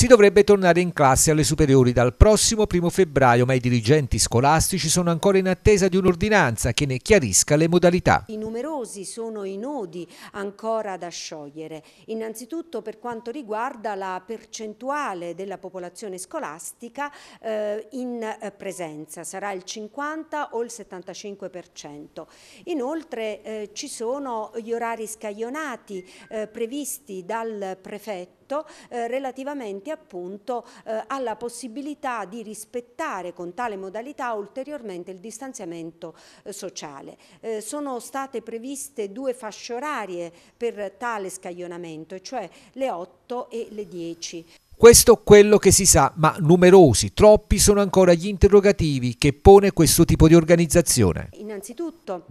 Si dovrebbe tornare in classe alle superiori dal prossimo 1 febbraio, ma i dirigenti scolastici sono ancora in attesa di un'ordinanza che ne chiarisca le modalità. I numerosi sono i nodi ancora da sciogliere. Innanzitutto per quanto riguarda la percentuale della popolazione scolastica eh, in eh, presenza, sarà il 50 o il 75%. Inoltre eh, ci sono gli orari scaglionati eh, previsti dal prefetto eh, relativamente riferiti appunto eh, alla possibilità di rispettare con tale modalità ulteriormente il distanziamento eh, sociale. Eh, sono state previste due fasce orarie per tale scaglionamento, cioè le 8 e le 10. Questo è quello che si sa, ma numerosi, troppi sono ancora gli interrogativi che pone questo tipo di organizzazione. Innanzitutto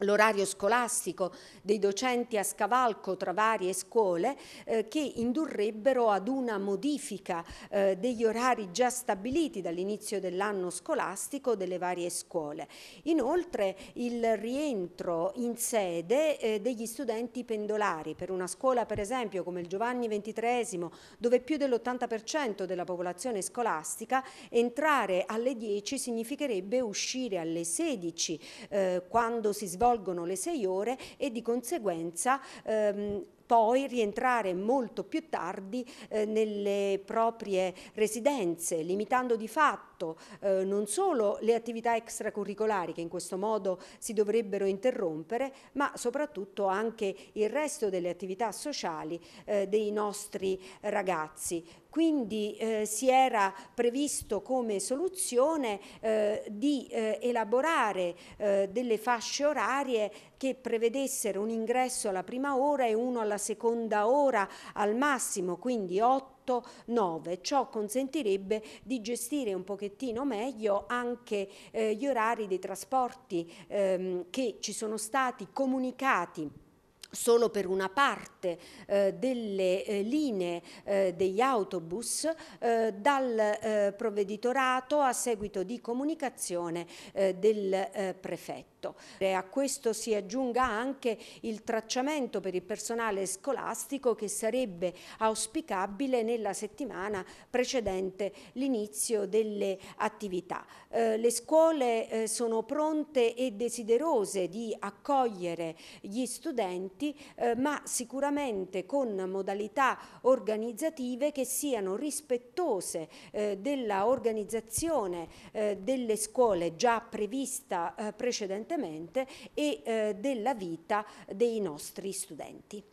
l'orario scolastico dei docenti a scavalco tra varie scuole eh, che indurrebbero ad una modifica eh, degli orari già stabiliti dall'inizio dell'anno scolastico delle varie scuole. Inoltre il rientro in sede eh, degli studenti pendolari per una scuola per esempio come il Giovanni XXIII dove più dell'80% della popolazione scolastica entrare alle 10 significherebbe uscire alle 16 eh, quando si svolge tolgono le sei ore e di conseguenza ehm, poi rientrare molto più tardi eh, nelle proprie residenze, limitando di fatto eh, non solo le attività extracurricolari che in questo modo si dovrebbero interrompere, ma soprattutto anche il resto delle attività sociali eh, dei nostri ragazzi. Quindi eh, si era previsto come soluzione eh, di eh, elaborare delle fasce orarie che prevedessero un ingresso alla prima ora e uno alla seconda ora al massimo, quindi 8 9. Ciò consentirebbe di gestire un pochettino meglio anche eh, gli orari dei trasporti ehm, che ci sono stati comunicati solo per una parte eh, delle eh, linee eh, degli autobus eh, dal eh, provveditorato a seguito di comunicazione eh, del prefetto. E a questo si aggiunga anche il tracciamento per il personale scolastico che sarebbe auspicabile nella settimana precedente l'inizio delle attività. le scuole sono pronte e desiderose di accogliere gli studenti progetti, eh, ma sicuramente con modalità organizzative che siano rispettose eh, della organizzazione eh, delle scuole già prevista eh, precedentemente e eh, della vita dei nostri studenti.